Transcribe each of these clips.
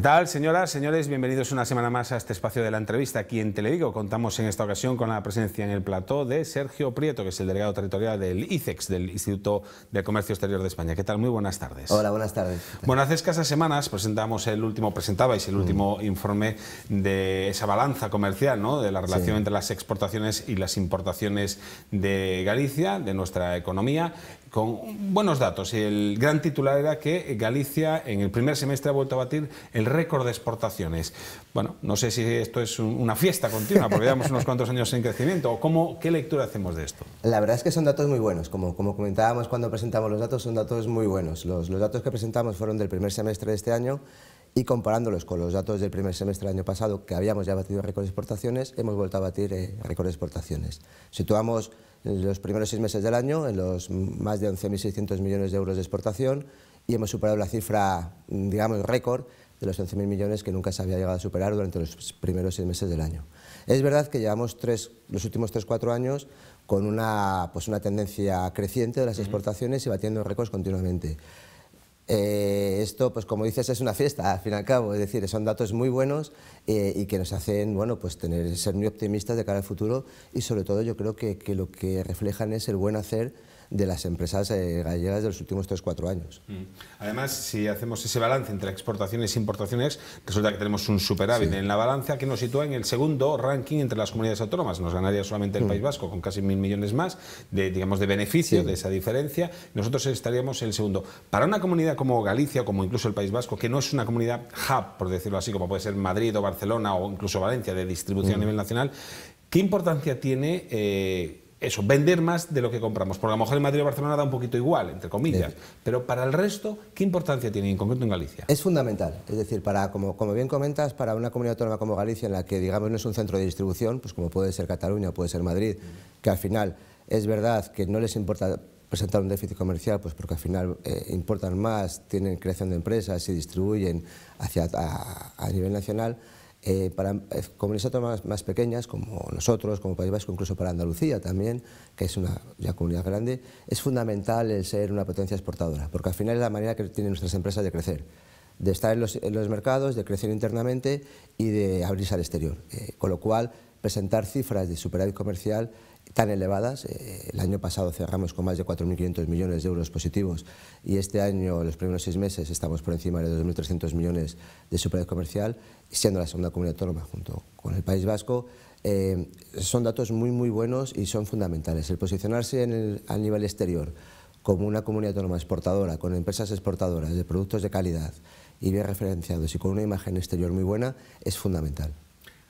¿Qué tal, señoras, señores? Bienvenidos una semana más a este espacio de la entrevista aquí en Televigo. Contamos en esta ocasión con la presencia en el plató de Sergio Prieto, que es el delegado territorial del ICEX, del Instituto de Comercio Exterior de España. ¿Qué tal? Muy buenas tardes. Hola, buenas tardes. Bueno, hace escasas semanas presentamos el último, presentabais el último mm. informe de esa balanza comercial, ¿no? De la relación entre las exportaciones y las importaciones de Galicia, de nuestra economía, con buenos datos. El gran titular era que Galicia en el primer semestre ha vuelto a batir el récord de exportaciones. Bueno, no sé si esto es una fiesta continua, porque llevamos unos cuantos años en crecimiento. ¿O cómo, ¿Qué lectura hacemos de esto? La verdad es que son datos muy buenos. Como, como comentábamos cuando presentamos los datos, son datos muy buenos. Los, datos que presentamos fueron del primer semestre de este año y comparándolos con los datos del primer semestre del año pasado, que habíamos ya batido récord de exportaciones, hemos vuelto a batir eh, récord de exportaciones. Situamos los primeros seis meses del año en los más de 11.600 millones de euros de exportación y hemos superado la cifra, digamos, récord de los 11.000 millones que nunca se había llegado a superar durante los primeros seis meses del año. Es verdad que llevamos tres, los últimos 3-4 años con una, pues una tendencia creciente de las exportaciones y batiendo récords continuamente. Eh, esto, pues como dices, es una fiesta, al fin y al cabo. Es decir, son datos muy buenos eh, y que nos hacen bueno, pues tener, ser muy optimistas de cara al futuro y sobre todo yo creo que, que lo que reflejan es el buen hacer de las empresas eh, gallegas de los últimos 3-4 años. Mm. Además, si hacemos ese balance entre exportaciones e importaciones, resulta que tenemos un superávit en la balanza que nos sitúa en el segundo ranking entre las comunidades autónomas. Nos ganaría solamente el mm. País Vasco con casi mil millones más de, digamos, de beneficio de esa diferencia. Nosotros estaríamos en el segundo. Para una comunidad como Galicia, como incluso el País Vasco, que no es una comunidad hub, por decirlo así, como puede ser Madrid o Barcelona o incluso Valencia de distribución mm. a nivel nacional, ¿qué importancia tiene... Eh, eso, vender más de lo que compramos. Porque a lo mejor en Madrid o Barcelona da un poquito igual, entre comillas. Pero para el resto, ¿qué importancia tiene en concreto en Galicia? Es fundamental. Es decir, para, como, bien comentas, para una comunidad autónoma como Galicia, en la que digamos no es un centro de distribución, pues como puede ser Cataluña o puede ser Madrid, que al final es verdad que no les importa presentar un déficit comercial, pues porque al final eh, importan más, tienen creación de empresas y distribuyen hacia, a nivel nacional. Eh, para eh, comunidades más, pequeñas, como nosotros, como País Vasco, incluso para Andalucía también, que es una comunidad grande, es fundamental el ser una potencia exportadora, porque al final es la manera que tienen nuestras empresas de crecer, de estar en los, mercados, de crecer internamente y de abrirse al exterior. Eh, con lo cual, presentar cifras de superávit comercial tan elevadas. Eh, el año pasado cerramos con más de 4.500 millones de euros positivos y este año, los primeros seis meses, estamos por encima de 2.300 millones de superávit comercial, siendo la segunda comunidad autónoma junto con el País Vasco. Eh, son datos muy, muy buenos y son fundamentales. El posicionarse al a nivel exterior como una comunidad autónoma exportadora, con empresas exportadoras de productos de calidad y bien referenciados y con una imagen exterior muy buena, es fundamental.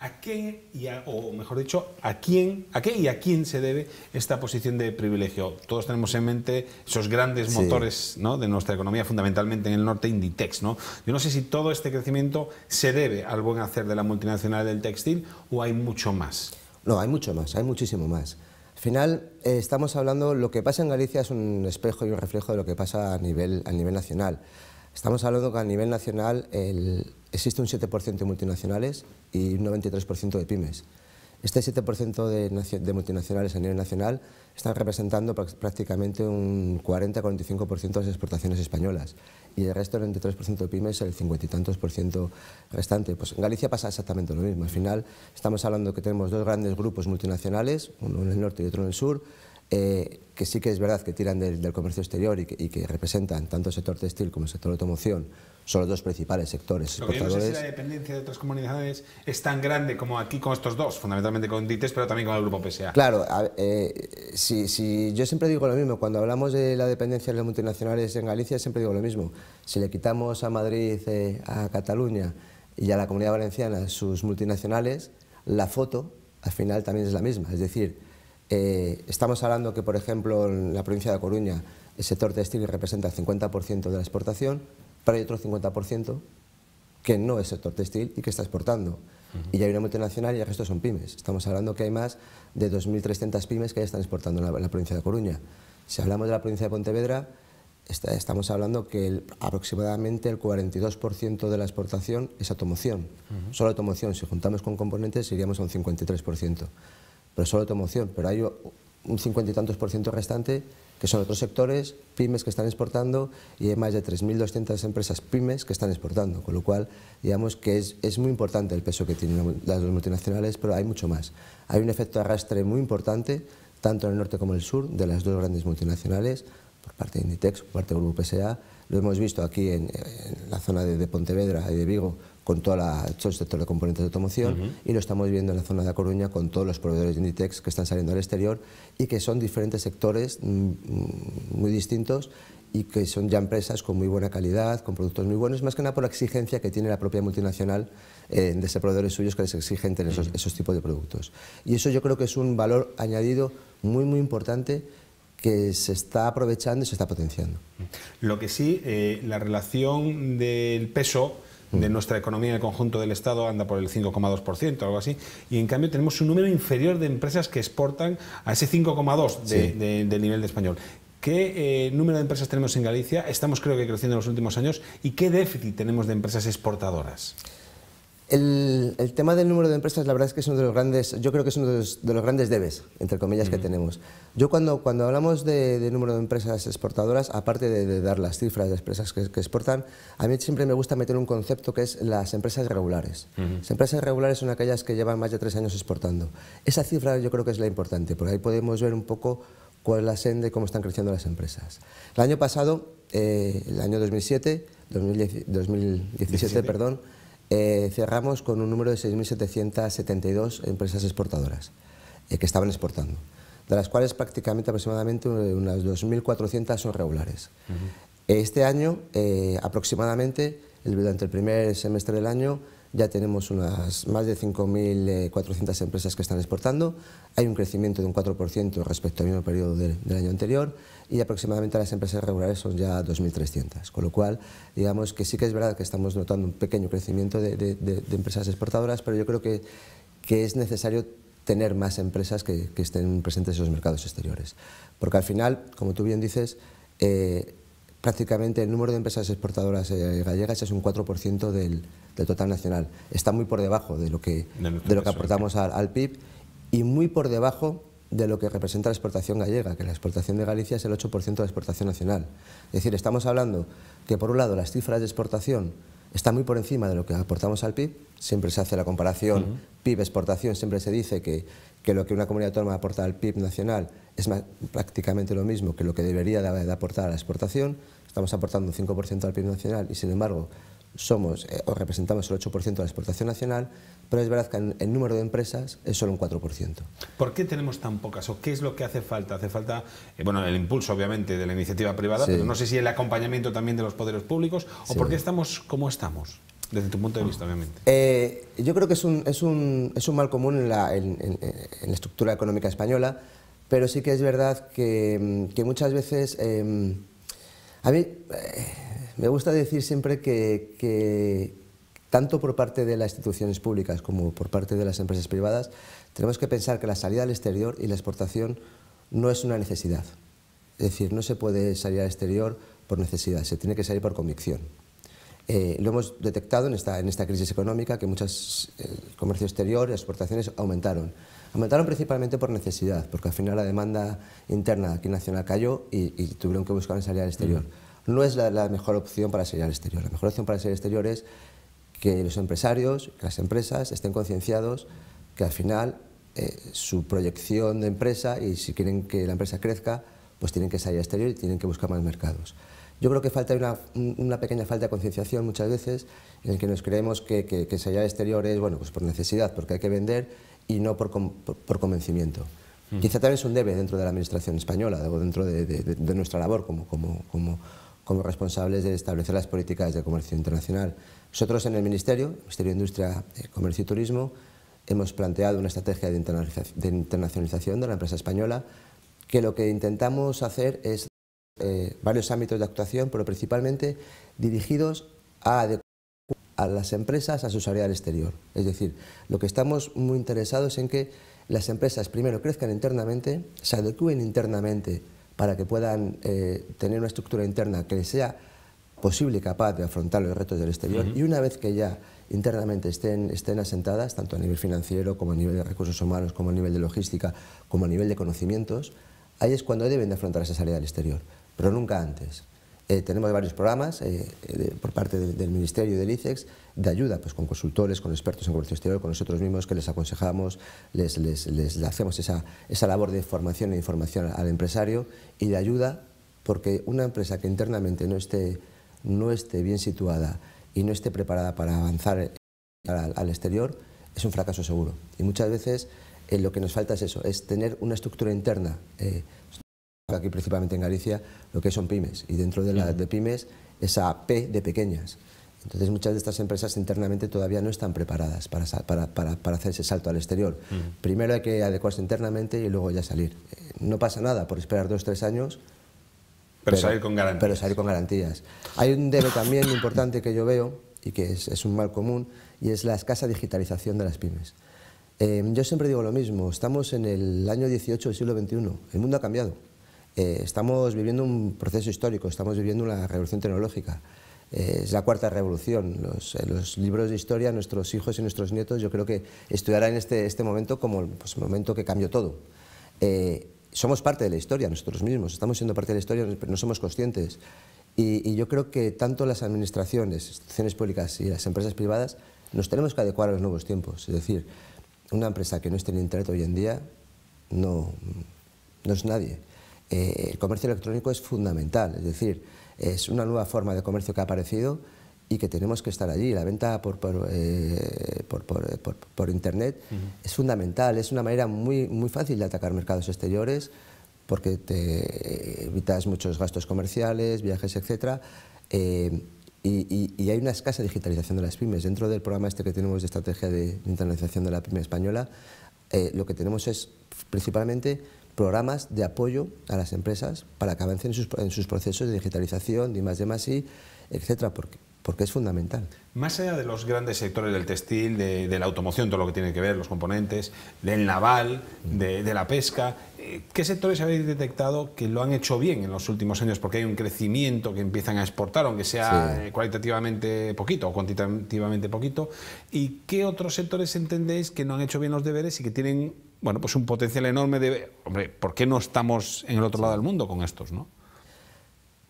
¿A qué, y a, mejor dicho, a quién, a y a quién se debe esta posición de privilegio? Todos tenemos en mente esos grandes motores de nuestra economía, fundamentalmente en el norte, Inditex. ¿no? Yo no sé si todo este crecimiento se debe al buen hacer de la multinacional del textil o hay mucho más. No, hay mucho más, hay muchísimo más. Al final, eh, estamos hablando, lo que pasa en Galicia es un espejo y un reflejo de lo que pasa a nivel, a nivel nacional. Estamos hablando que a nivel nacional existe un 7% de multinacionales y un 93% de pymes. Este 7% de, multinacionales a nivel nacional están representando prácticamente un 40-45% de las exportaciones españolas y el resto, el 93% de pymes, el 50 y tantos por ciento restante. Pues en Galicia pasa exactamente lo mismo. Al final estamos hablando que tenemos dos grandes grupos multinacionales, uno en el norte y otro en el sur, eh, que sí que es verdad que tiran del, comercio exterior y que, representan tanto el sector textil como el sector de automoción, son los dos principales sectores Lo Que la dependencia de otras comunidades es tan grande como aquí con estos dos, fundamentalmente con DITES, pero también con el grupo PSA. Claro, eh, si, yo siempre digo lo mismo, cuando hablamos de la dependencia de las multinacionales en Galicia, siempre digo lo mismo. Si le quitamos a Madrid, eh, a Cataluña y a la comunidad valenciana sus multinacionales, la foto al final también es la misma. Es decir, eh, estamos hablando que, por ejemplo, en la provincia de Coruña el sector textil representa el 50% de la exportación, pero hay otro 50% que no es sector textil y que está exportando. Y hay una multinacional y el resto son pymes. Estamos hablando que hay más de 2.300 pymes que ya están exportando en la, provincia de Coruña. Si hablamos de la provincia de Pontevedra, estamos hablando que aproximadamente el 42% de la exportación es automoción. Solo automoción, si juntamos con componentes, iríamos a un 53% pero solo automoción. Pero hay un cincuenta y tantos por ciento restante que son otros sectores, pymes que están exportando y hay más de 3.200 empresas pymes que están exportando, con lo cual digamos que es, es, muy importante el peso que tienen las dos multinacionales, pero hay mucho más. Hay un efecto de arrastre muy importante, tanto en el norte como en el sur, de las dos grandes multinacionales, por parte de Inditex, por parte de Grupo PSA, lo hemos visto aquí en, la zona de, de Pontevedra y de Vigo, con todo el sector de componentes de automoción y lo estamos viendo en la zona de La Coruña con todos los proveedores de Inditex que están saliendo al exterior y que son diferentes sectores mm, mm, muy distintos y que son ya empresas con muy buena calidad, con productos muy buenos, más que nada por la exigencia que tiene la propia multinacional eh, de ser proveedores suyos que les exigen tener esos, tipos de productos. Y eso yo creo que es un valor añadido muy, muy importante que se está aprovechando y se está potenciando. Lo que sí, eh, la relación del peso de mm. nuestra economía en el conjunto del Estado anda por el 5,2%, algo así, y en cambio tenemos un número inferior de empresas que exportan a ese 5,2% de, del nivel de español. ¿Qué eh, número de empresas tenemos en Galicia? Estamos creo que creciendo en los últimos años. ¿Y qué déficit tenemos de empresas exportadoras? El, tema del número de empresas, la verdad es que es uno de los grandes, yo creo que es uno de los, grandes debes, entre comillas, que tenemos. Yo cuando, cuando hablamos de, número de empresas exportadoras, aparte de, dar las cifras de empresas que, exportan, a mí siempre me gusta meter un concepto que es las empresas regulares. Las empresas regulares son aquellas que llevan más de tres años exportando. Esa cifra yo creo que es la importante, porque ahí podemos ver un poco cuál es la senda y cómo están creciendo las empresas. El año pasado, eh, el año 2007, 2017, 2017 perdón, eh, cerramos con un número de 6.772 empresas exportadoras eh, que estaban exportando, de las cuales prácticamente aproximadamente unas 2.400 son regulares. Este año, eh, aproximadamente, durante el primer semestre del año, ya tenemos unas más de 5.400 eh, empresas que están exportando, hay un crecimiento de un 4% respecto al mismo periodo del, año anterior y aproximadamente las empresas regulares son ya 2.300, con lo cual digamos que sí que es verdad que estamos notando un pequeño crecimiento de, empresas exportadoras, pero yo creo que, que es necesario tener más empresas que, estén presentes en los mercados exteriores, porque al final, como tú bien dices, eh, prácticamente el número de empresas exportadoras eh, gallegas es un 4% del, del, total nacional. Está muy por debajo de lo que, de, lo que aportamos al, PIB y muy por debajo de lo que representa la exportación gallega, que la exportación de Galicia es el 8% de la exportación nacional. Es decir, estamos hablando que por un lado las cifras de exportación están muy por encima de lo que aportamos al PIB, siempre se hace la comparación PIB-exportación, siempre se dice que que lo que una comunidad autónoma aporta al PIB nacional es prácticamente lo mismo que lo que debería de, aportar a la exportación, estamos aportando un 5% al PIB nacional y sin embargo somos eh, o representamos el 8% de la exportación nacional, pero es verdad que el número de empresas es solo un 4%. ¿Por qué tenemos tan pocas o qué es lo que hace falta? Hace falta, eh, bueno, el impulso obviamente de la iniciativa privada, pero no sé si el acompañamiento también de los poderes públicos o por qué estamos como estamos. Desde tu punto de vista, obviamente. Eh, yo creo que es un, mal común en la, estructura económica española, pero sí que es verdad que, mm, muchas veces... Em, a mí eh, me gusta decir siempre que, que, tanto por parte de las instituciones públicas como por parte de las empresas privadas, tenemos que pensar que la salida al exterior y la exportación no es una necesidad. Es decir, no se puede salir al exterior por necesidad, se tiene que salir por convicción. Eh, lo hemos detectado en esta, crisis económica que muchos eh, comercio exterior y exportaciones aumentaron. Aumentaron principalmente por necesidad, porque al final la demanda interna aquí nacional cayó y, tuvieron que buscar en salir al exterior. Mm. No es la, mejor opción para salir al exterior. La mejor opción para salir al exterior es que los empresarios, que las empresas estén concienciados que al final eh, su proyección de empresa y si quieren que la empresa crezca, pues tienen que salir al exterior y tienen que buscar más mercados. Yo creo que falta una, pequeña falta de concienciación muchas veces en el que nos creemos que, que, que sellar exterior es bueno, pues por necesidad, porque hay que vender y no por, convencimiento. Mm. Quizá también es un debe dentro de la Administración española o dentro de, nuestra labor como, como, como, como responsables de establecer las políticas de comercio internacional. Nosotros en el Ministerio, Ministerio de Industria, eh, Comercio y Turismo, hemos planteado una estrategia de internacionalización de la empresa española que lo que intentamos hacer es eh, varios ámbitos de actuación, pero principalmente dirigidos a a las empresas a su salida al exterior. Es decir, lo que estamos muy interesados en que las empresas primero crezcan internamente, se adecúen internamente para que puedan eh, tener una estructura interna que sea posible y capaz de afrontar los retos del exterior. Y una vez que ya internamente estén, estén asentadas, tanto a nivel financiero como a nivel de recursos humanos, como a nivel de logística, como a nivel de conocimientos, ahí es cuando deben de afrontar esa salida al exterior pero nunca antes. Eh, tenemos varios programas eh, eh, por parte del Ministerio y del ICEX de ayuda, pues con consultores, con expertos en comercio exterior, con nosotros mismos que les aconsejamos, les, hacemos esa, labor de formación e información al empresario y de ayuda porque una empresa que internamente no esté, no esté bien situada y no esté preparada para avanzar al, exterior es un fracaso seguro. Y muchas veces lo que nos falta es eso, es tener una estructura interna Aquí principalmente en Galicia lo que son pymes y dentro de las de pymes esa P de pequeñas. Entonces muchas de estas empresas internamente todavía no están preparadas para, para, hacer ese salto al exterior. Primero hay que adecuarse internamente y luego ya salir. Eh, no pasa nada por esperar dos o tres años. Pero, salir con garantías. Hay un debe también importante que yo veo y que es, un mal común y es la escasa digitalización de las pymes. Eh, yo siempre digo lo mismo, estamos en el año 18 del siglo XXI, el mundo ha cambiado. Eh, estamos viviendo un proceso histórico, estamos viviendo una revolución tecnológica. Eh, es la cuarta revolución. Eh, los, libros de historia, nuestros hijos y nuestros nietos, yo creo que estudiarán este, este momento como pues, el momento que cambió todo. somos parte de la historia nosotros mismos, estamos siendo parte de la historia, pero no somos conscientes. Y, y yo creo que tanto las administraciones, instituciones públicas y las empresas privadas nos tenemos que adecuar a los nuevos tiempos. Es decir, una empresa que no esté en Internet hoy en día no, no es nadie. Eh, el comercio electrónico es fundamental, es decir, es una nueva forma de comercio que ha aparecido y que tenemos que estar allí. La venta por, eh, eh, Internet es fundamental, es una manera muy, fácil de atacar mercados exteriores porque te evitas muchos gastos comerciales, viajes, etc. y, y, hay una escasa digitalización de las pymes. Dentro del programa este que tenemos de estrategia de internalización de la pyme española, lo que tenemos es principalmente programas de apoyo a las empresas para que avancen en sus, procesos de digitalización, ...y más demás, más y etcétera, porque, es fundamental. Más allá de los grandes sectores del textil, de, la automoción, todo lo que tiene que ver, los componentes, del naval, de, la pesca, eh, ¿qué sectores habéis detectado que lo han hecho bien en los últimos años? Porque hay un crecimiento que empiezan a exportar, aunque sea eh, cualitativamente poquito o cuantitativamente poquito. ¿Y qué otros sectores entendéis que no han hecho bien los deberes y que tienen bueno, pues un potencial enorme de, hombre, ¿por qué no estamos en el otro lado del mundo con estos, no?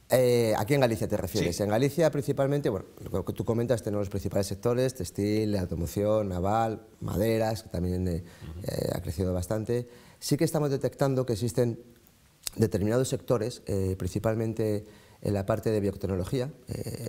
Eh, Aquí en Galicia te refieres? En Galicia principalmente, bueno, lo que tú comentas, tenemos los principales sectores, textil, automoción, naval, maderas, que también eh, eh, ha crecido bastante. Sí que estamos detectando que existen determinados sectores, principalmente en la parte de biotecnología,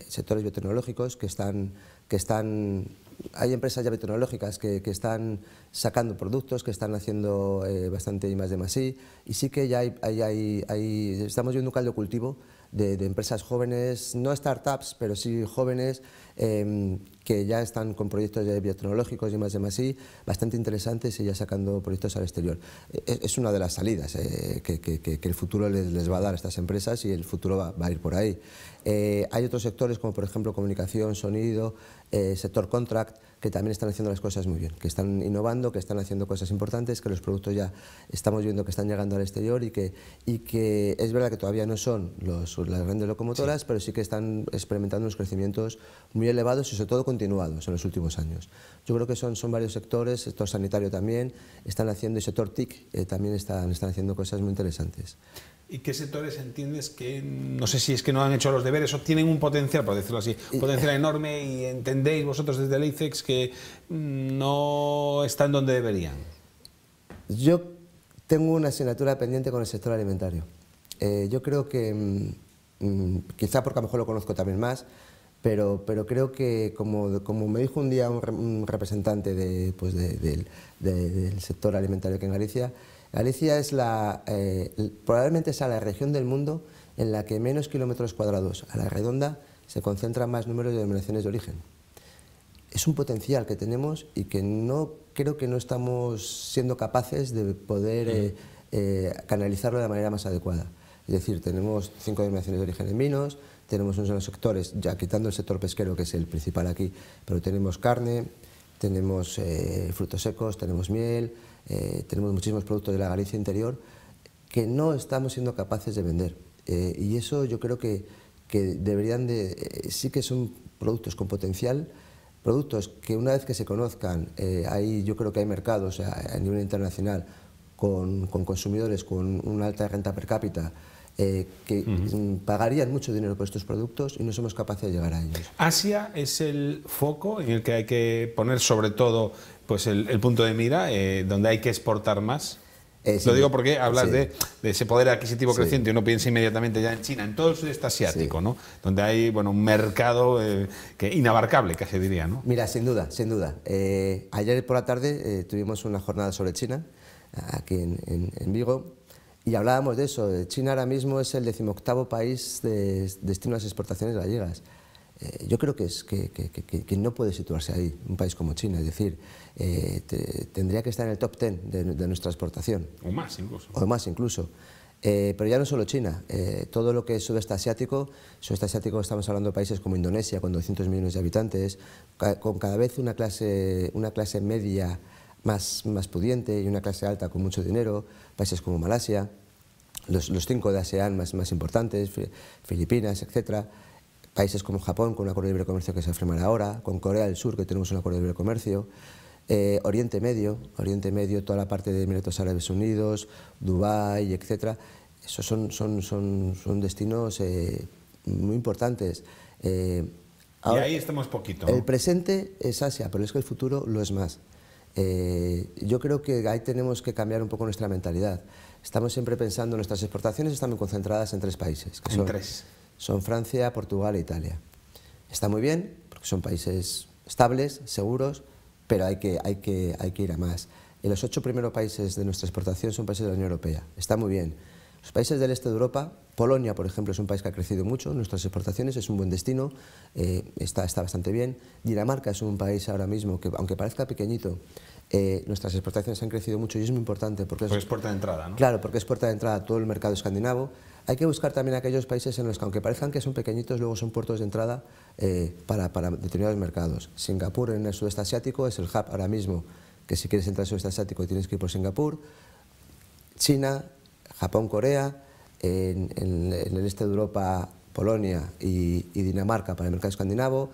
sectores biotecnológicos que están, que están, hay empresas ya biotecnológicas que están sacando productos que están haciendo eh, bastante y más de y sí que ya hay, hay, estamos viendo un caldo cultivo de, empresas jóvenes, no startups, pero sí jóvenes em, que ya están con proyectos de biotecnológicos y más de bastante interesantes y ya sacando proyectos al exterior. E, es, una de las salidas eh, que, el futuro les, va a dar a estas empresas y el futuro va, va a ir por ahí. Eh, hay otros sectores como por ejemplo comunicación, sonido, sector contract, que también están haciendo las cosas muy bien, que están innovando, que están haciendo cosas importantes, que los productos ya estamos viendo que están llegando al exterior y que, y que es verdad que todavía no son las grandes locomotoras, pero sí que están experimentando unos crecimientos muy elevados y sobre todo continuados en los últimos años. Yo creo que son, son varios sectores, sector sanitario también, están haciendo, y sector TIC eh, también están haciendo cosas muy interesantes. ¿Y qué sectores entiendes que, no sé si es que no han hecho los deberes o tienen un potencial, por decirlo así, un potencial enorme y entendéis vosotros desde el ICEX que mm, no están donde deberían? Yo tengo una asignatura pendiente con el sector alimentario. Eh, yo creo que, mm, mm, quizá porque a lo mejor lo conozco también más, pero, pero creo que, como, me dijo un día un, representante pues del, del sector alimentario aquí en Galicia, Galicia es la, eh, probablemente sea la región del mundo en la que menos kilómetros cuadrados a la redonda se concentran más números de denominaciones de origen. Es un potencial que tenemos y que no creo que no estamos siendo capaces de poder eh, eh, canalizarlo de la manera más adecuada. Es decir, tenemos cinco denominaciones de origen en vinos, tenemos unos sectores, ya quitando el sector pesquero, que es el principal aquí, pero tenemos carne, tenemos frutos secos, tenemos miel, eh, tenemos muchísimos productos de la Galicia interior que no estamos siendo capaces de vender. Eh, y eso yo creo que, que deberían de... Eh, sí que son productos con potencial, productos que una vez que se conozcan, hay, yo creo que hay mercados a, nivel internacional con, con, consumidores con una alta renta per cápita, que mm, pagarían mucho dinero por estos productos y no somos capaces de llegar a ellos. Asia es el foco en el que hay que poner sobre todo pues el, punto de mira eh, donde hay que exportar más. Lo digo porque hablas de, ese poder adquisitivo creciente, uno piensa inmediatamente ya en China, en todo el sudeste asiático, ¿no? donde hay bueno, un mercado eh, que, inabarcable, casi diría. ¿no? Mira, sin duda, sin duda. Eh, ayer por la tarde tuvimos una jornada sobre China, aquí en, Vigo, y hablábamos de eso. China ahora mismo es el decimoctavo país de destino a las exportaciones gallegas. Eh, yo creo que, es, que, no puede situarse ahí un país como China. Es decir, eh, tendría que estar en el top 10 de, nuestra exportación. O más incluso. O más incluso. Eh, pero ya no solo China, todo lo que es sudeste asiático, sudeste asiático estamos hablando de países como Indonesia, con 200 millones de habitantes, con cada vez una clase, una clase media más, pudiente y una clase alta con mucho dinero, países como Malasia, los, cinco de ASEAN más, más importantes, Filipinas, etcétera países como Japón, con un acuerdo de libre comercio que se firmará ahora, con Corea del Sur, que tenemos un acuerdo de libre comercio, eh, Oriente Medio, Oriente Medio, toda la parte de Emiratos Árabes Unidos, Dubái, etc. Esos son, destinos eh, muy importantes. Eh, y ahí estamos poquito. El presente es Asia, pero es que el futuro lo es más. yo creo que ahí tenemos que cambiar un poco nuestra mentalidad. Estamos siempre pensando, nuestras exportaciones están concentradas en tres países. en son, tres son Francia, Portugal e Italia. Está muy bien, porque son países estables, seguros, pero hay que, hay que, hay que ir a más. Y los ocho primeros países de nuestra exportación son países de la Unión Europea. Está muy bien. Los países del este de Europa, Polonia, por ejemplo, es un país que ha crecido mucho, nuestras exportaciones es un buen destino, eh, está, está bastante bien. Dinamarca es un país ahora mismo que, aunque parezca pequeñito, eh, nuestras exportaciones han crecido mucho y es muy importante. Porque, porque es, puerta de entrada, ¿no? Claro, porque es puerta de entrada a todo el mercado escandinavo. Hay que buscar también aquellos países en los que, aunque parezcan que son pequeñitos, luego son puertos de entrada eh, para, para, determinados mercados. Singapur en el sudeste asiático es el hub ahora mismo, que si quieres entrar al sudeste asiático tienes que ir por Singapur. China, Japón, Corea, en, el este de Europa, Polonia y Dinamarca para el mercado escandinavo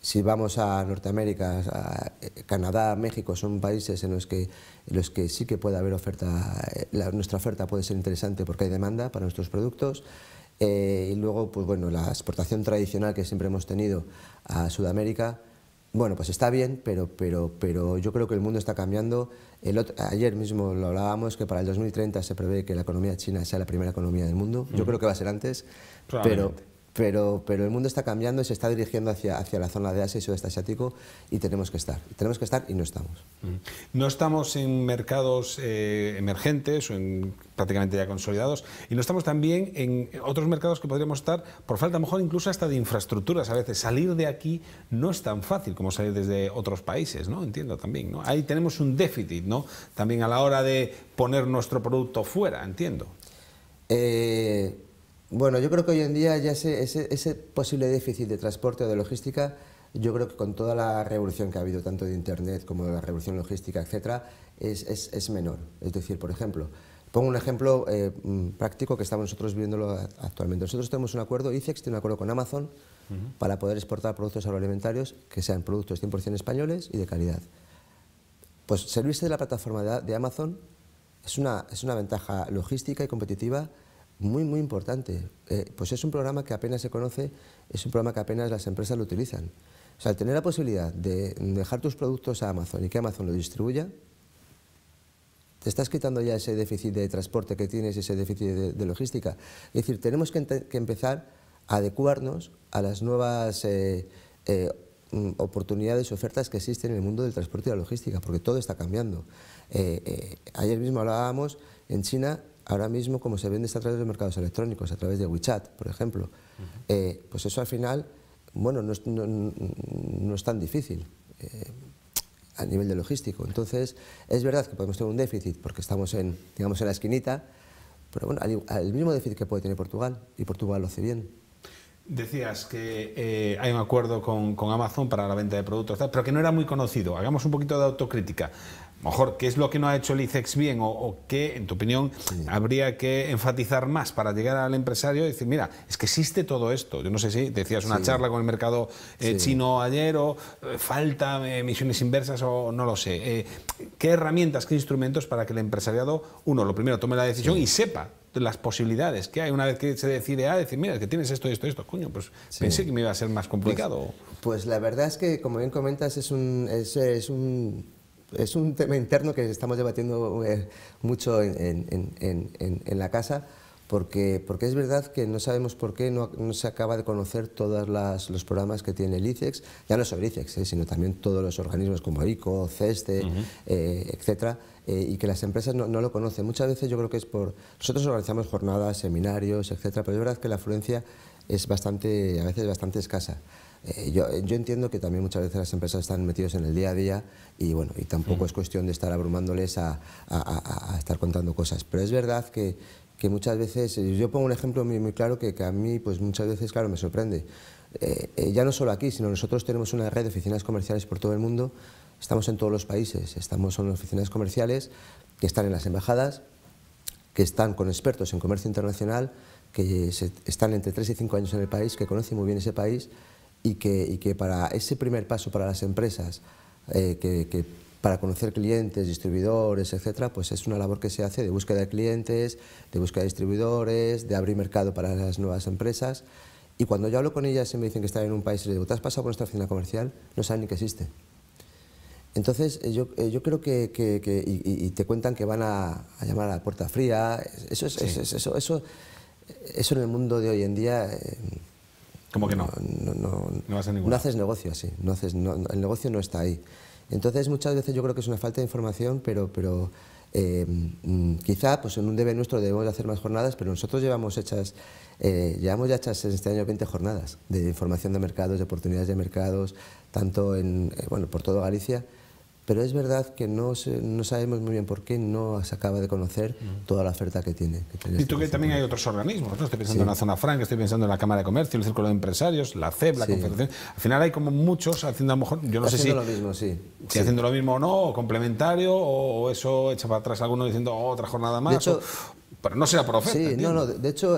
si vamos a Norteamérica, a eh, Canadá, México, son países en los que, los que sí que puede haber oferta, eh, nuestra oferta puede ser interesante porque hay demanda para nuestros productos. Eh, y luego, pues bueno, la exportación tradicional que siempre hemos tenido a Sudamérica, bueno, pues está bien, pero, pero, pero yo creo que el mundo está cambiando. El ayer mismo lo hablábamos que para el 2030 se prevé que la economía china sea la primera economía del mundo. Yo creo que va a ser antes, pero, pero, el mundo está cambiando y se está dirigiendo hacia, la zona de Asia y sudeste asiático y tenemos que estar. Tenemos que estar y no estamos. Mm. No estamos en mercados eh, emergentes o en, prácticamente ya consolidados y no estamos también en otros mercados que podríamos estar por falta, a lo mejor incluso hasta de infraestructuras. A veces salir de aquí no es tan fácil como salir desde otros países, ¿no? Entiendo también, ¿no? Ahí tenemos un déficit, ¿no? También a la hora de poner nuestro producto fuera, entiendo. Eh bueno, yo creo que hoy en día ya ese, ese, posible déficit de transporte o de logística yo creo que con toda la revolución que ha habido, tanto de Internet como de la revolución logística, etc., es, menor. Es decir, por ejemplo, pongo un ejemplo eh, mm, práctico que estamos nosotros viéndolo actualmente. Nosotros tenemos un acuerdo, ICEX tiene un acuerdo con Amazon para poder exportar productos agroalimentarios que sean productos 100% españoles y de calidad. Pues servirse de la plataforma de, de Amazon es una, es una ventaja logística y competitiva muy, muy importante. Eh, pues es un programa que apenas se conoce, es un programa que apenas las empresas lo utilizan. O sea, al tener la posibilidad de dejar tus productos a Amazon y que Amazon lo distribuya, te estás quitando ya ese déficit de transporte que tienes, ese déficit de, logística. Es decir, tenemos que, empezar a adecuarnos a las nuevas oportunidades eh, y eh, oportunidades, ofertas que existen en el mundo del transporte y la logística, porque todo está cambiando. ayer mismo hablábamos, en China ahora mismo como se vende a través de mercados electrónicos, a través de WeChat, por ejemplo, eh, pues eso al final, bueno, no es, tan difícil eh, a nivel de logístico. Entonces, es verdad que podemos tener un déficit porque estamos en, digamos, en la esquinita, pero bueno, el mismo déficit que puede tener Portugal, y Portugal lo hace bien. Decías que eh, hay un acuerdo con, con, Amazon para la venta de productos, pero que no era muy conocido. Hagamos un poquito de autocrítica mejor, ¿qué es lo que no ha hecho el ICEX bien o, qué, en tu opinión, habría que enfatizar más para llegar al empresario y decir, mira, es que existe todo esto? Yo no sé si decías una charla con el mercado eh, chino ayer o eh, falta emisiones eh, inversas o no lo sé. ¿Qué herramientas, qué instrumentos para que el empresariado, uno, lo primero, tome la decisión y sepa las posibilidades que hay una vez que se decide a ah, decir, mira, que tienes esto, esto, esto, coño, pues pensé que me iba a ser más pues, complicado. Pues, la verdad es que, como bien comentas, es un es un tema interno que estamos debatiendo eh, mucho en, la casa, porque, porque es verdad que no sabemos por qué no, se acaba de conocer todos los programas que tiene el ICEX, ya no solo el ICEX, eh, sino también todos los organismos como ICO, CESTE, eh, etcétera, y que las empresas no, lo conocen. Muchas veces yo creo que es por... Nosotros organizamos jornadas, seminarios, etcétera, pero es verdad que la afluencia es bastante, a veces bastante escasa. Eh, eh, yo, entiendo que también muchas veces las empresas están metidas en el día a día y bueno, y tampoco es cuestión de estar abrumándoles a, estar contando cosas. Pero es verdad que, que muchas veces, eh, yo pongo un ejemplo muy, muy claro que, a mí pues muchas veces, claro, me sorprende. ya no solo aquí, sino nosotros tenemos una red de oficinas comerciales por todo el mundo, estamos en todos los países, estamos en oficinas comerciales que están en las embajadas, que están con expertos en comercio internacional, que están entre 3 y 5 años en el país, que conocen muy bien ese país y que, y que para ese primer paso para las empresas, eh, que, para conocer clientes, distribuidores, etcétera, pues es una labor que se hace de búsqueda de clientes, de búsqueda de distribuidores, de abrir mercado para las nuevas empresas. Y cuando yo hablo con ellas y me dicen que están en un país y les digo, ¿te has pasado por nuestra oficina comercial? No saben ni que existe. Entonces, eh, yo, eh, yo creo que, que, que y, te cuentan que van a, llamar a la puerta fría. Eso, es, eso, eso, eso, en el mundo de hoy en día ¿Cómo que no? No, no, no, haces negocio así, el negocio no está ahí. Entonces muchas veces yo creo que es una falta de información, pero, eh, mm, quizá pues en un debe nuestro debemos hacer más jornadas, pero nosotros llevamos hechas, eh, llevamos ya hechas en este año 20 jornadas de información de mercados, de oportunidades de mercados, tanto en, eh, bueno, por todo Galicia, pero es verdad que no, no sabemos muy bien por qué no se acaba de conocer toda la oferta que tiene. y este tú que también hay otros organismos, ¿no? estoy pensando en la Zona Franca, estoy pensando en la Cámara de Comercio, el Círculo de Empresarios, la CEP, la Confederación. Al final hay como muchos haciendo a lo mejor, yo no sé si. lo mismo, sí. Si haciendo lo mismo o no, o complementario, o, eso echa para atrás alguno diciendo oh, otra jornada más. Pero no sea profeta. Sí, no, no. De hecho,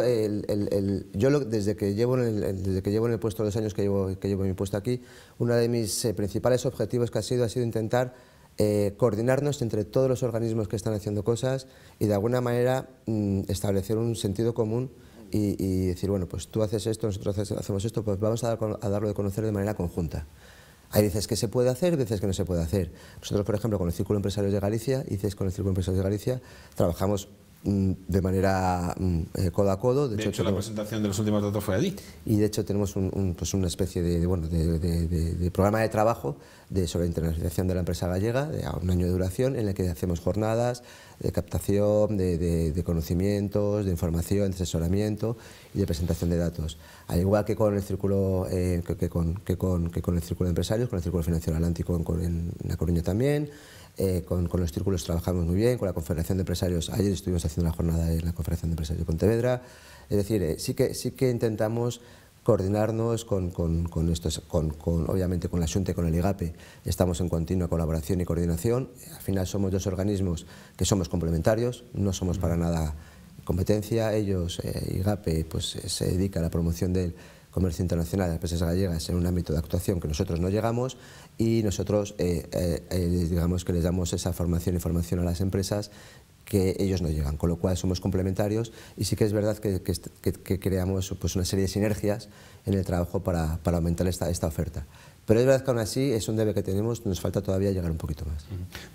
yo desde, que llevo en el, desde que llevo en el puesto los años que llevo, que llevo en mi puesto aquí, uno de mis eh, principales objetivos que ha sido ha sido intentar eh, coordinarnos entre todos los organismos que están haciendo cosas y de alguna manera mm, establecer un sentido común y, decir, bueno, pues tú haces esto, nosotros hacemos esto, pues vamos a, dar, darlo de conocer de manera conjunta. Hay dices que se puede hacer, veces que no se puede hacer. Nosotros, por ejemplo, con el Círculo Empresarios de Galicia, dices con el Círculo Empresarios de Galicia, trabajamos Mm, de manera mm, eh, codo a codo. De, hecho, la presentación de los últimos datos fue allí. Y de hecho tenemos un, pues, una especie de, de, programa de trabajo de, sobre internacionalización de la empresa gallega, de un año de duración, en el que hacemos jornadas de captación, de, conocimientos, de información, de asesoramiento y de presentación de datos. Al igual que con el círculo, eh, que, con, que, con, que, con, el círculo de empresarios, con el círculo financiero atlántico en, en La Coruña también, eh, con, los círculos trabajamos muy bien, con la Confederación de Empresarios, ayer estuvimos haciendo una jornada en la Confederación de Empresarios de Pontevedra, es decir, eh, sí, que, sí que intentamos coordinarnos con, con, obviamente con la Junta y con el IGAPE, estamos en continua colaboración y coordinación, al final somos dos organismos que somos complementarios, no somos para nada competencia, ellos, eh, IGAPE, pues se dedica a la promoción del comercio internacional de las empresas gallegas en un ámbito de actuación que nosotros no llegamos y nosotros eh, eh, eh, digamos que les damos esa formación y formación a las empresas que ellos no llegan, con lo cual somos complementarios y sí que es verdad que, creamos pues, una serie de sinergias en el trabajo para, aumentar esta oferta. Pero es verdad que aún así es un debe que tenemos, nos falta todavía llegar un poquito más.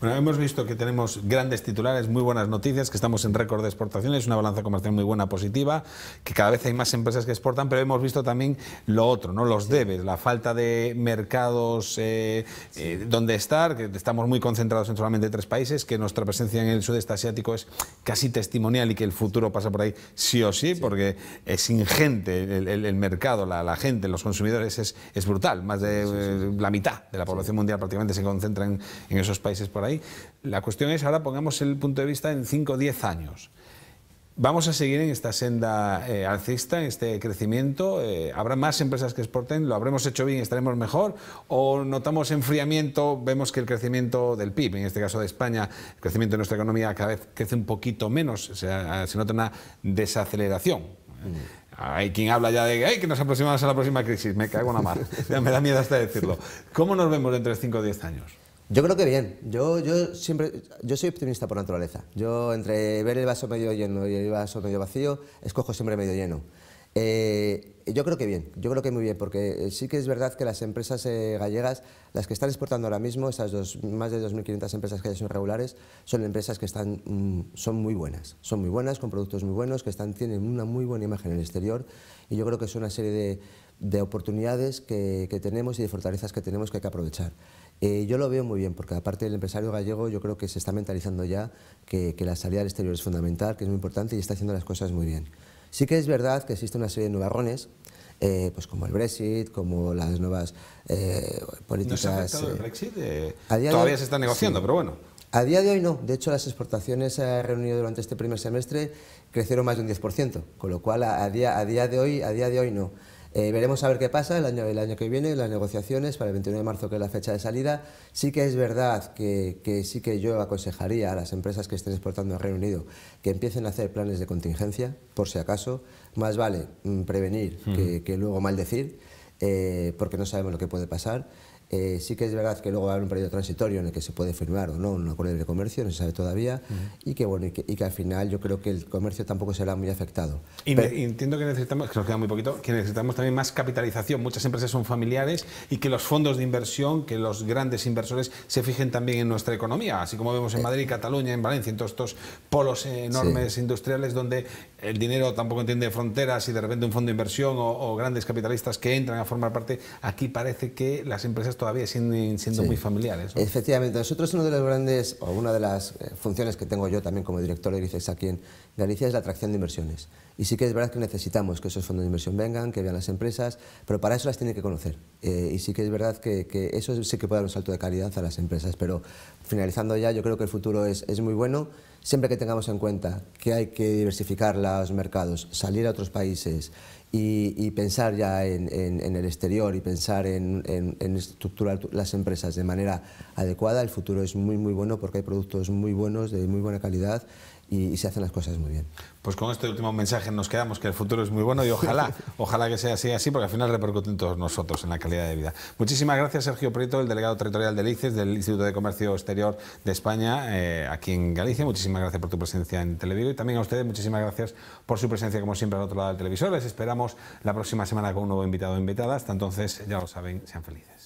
Bueno, hemos visto que tenemos grandes titulares, muy buenas noticias, que estamos en récord de exportaciones, una balanza comercial muy buena, positiva, que cada vez hay más empresas que exportan, pero hemos visto también lo otro, ¿no? los debes, la falta de mercados eh, eh, donde estar, que estamos muy concentrados en solamente tres países, que nuestra presencia en el sudeste asiático es casi testimonial y que el futuro pasa por ahí sí o sí, porque es ingente el, mercado, la, gente, los consumidores es, brutal, más de... Eh, la mitad de la población mundial prácticamente se concentra en, esos países por ahí. La cuestión es, ahora pongamos el punto de vista en 5 o 10 años. Vamos a seguir en esta senda eh, alcista, en este crecimiento. Eh, ¿Habrá más empresas que exporten? ¿Lo habremos hecho bien? ¿Estaremos mejor? ¿O notamos enfriamiento? Vemos que el crecimiento del PIB, en este caso de España, el crecimiento de nuestra economía cada vez crece un poquito menos, se nota una desaceleración. Hay quien habla ya de que nos aproximamos a la próxima crisis, me cago en la mar. me da miedo hasta decirlo. ¿Cómo nos vemos dentro de 5 o 10 años? Yo creo que bien. Yo, yo siempre yo soy optimista por naturaleza. Yo entre ver el vaso medio lleno y el vaso medio vacío, escojo siempre medio lleno. Eh, eh, yo creo que bien, yo creo que muy bien, porque eh, sí que es verdad que las empresas eh, gallegas, las que están exportando ahora mismo, esas dos, más de 2.500 empresas que ya son regulares, son empresas que están, mm, son muy buenas, son muy buenas, con productos muy buenos, que están, tienen una muy buena imagen en el exterior y yo creo que es una serie de, oportunidades que, tenemos y de fortalezas que tenemos que hay que aprovechar. yo lo veo muy bien, porque aparte del empresario gallego, yo creo que se está mentalizando ya que, que la salida al exterior es fundamental, que es muy importante y está haciendo las cosas muy bien. Sí que es verdad que existe una serie de nubarrones, eh, pues como el Brexit, como las nuevas eh, políticas... ¿No el eh, Brexit? todavía se está negociando, pero bueno. A día de hoy no. De hecho, las exportaciones a Reino durante este primer semestre crecieron más de un 10%, con lo cual día, a día, de hoy, a día de hoy no. Eh, veremos a ver qué pasa el año, el año que viene, las negociaciones para el 21 de marzo, que es la fecha de salida. Sí que es verdad que, sí que yo aconsejaría a las empresas que estén exportando al Reino Unido que empiecen a hacer planes de contingencia, por si acaso. Más vale mm, prevenir Que, luego maldecir, eh, porque no sabemos lo que puede pasar. Eh, sí que es verdad que luego va a haber un periodo transitorio en el que se puede firmar o no un acuerdo de comercio, no se sabe todavía, y, que, bueno, y que, al final yo creo que el comercio tampoco será muy afectado. Y entiendo que necesitamos, que nos queda muy poquito, que necesitamos también más capitalización. Muchas empresas son familiares y que los fondos de inversión, que los grandes inversores se fijen también en nuestra economía, así como vemos en eh. Madrid, Cataluña, en Valencia, en todos estos polos enormes industriales donde el dinero tampoco entiende fronteras y de repente un fondo de inversión o, grandes capitalistas que entran a formar parte, aquí parece que las empresas todavía siguen siendo muy familiares. Efectivamente, nosotros uno de los grandes, o una de las eh, funciones que tengo yo también como director de IFEX aquí en Galicia es la atracción de inversiones. Y sí que es verdad que necesitamos que esos fondos de inversión vengan, que vean las empresas, pero para eso las tienen que conocer. Eh, y sí que es verdad que, que eso sí que puede dar un salto de calidad a las empresas, pero finalizando ya, yo creo que el futuro es, muy bueno siempre que tengamos en cuenta que hay que diversificar los mercados, salir a otros países y, pensar ya en, el exterior y pensar en, estructurar las empresas de manera adecuada, el futuro es muy, muy bueno porque hay productos muy buenos, de muy buena calidad y, se hacen las cosas muy bien. Pues con este último mensaje nos quedamos, que el futuro es muy bueno y ojalá, ojalá que sea así, así, porque al final repercute en todos nosotros, en la calidad de vida. Muchísimas gracias, Sergio Prieto, el delegado territorial del ICES, del Instituto de Comercio Exterior de España, eh, aquí en Galicia. Muchísimas gracias por tu presencia en Televivo y también a ustedes muchísimas gracias por su presencia, como siempre, al otro lado del televisor. Les esperamos la próxima semana con un nuevo invitado o invitada. Hasta entonces, ya lo saben, sean felices.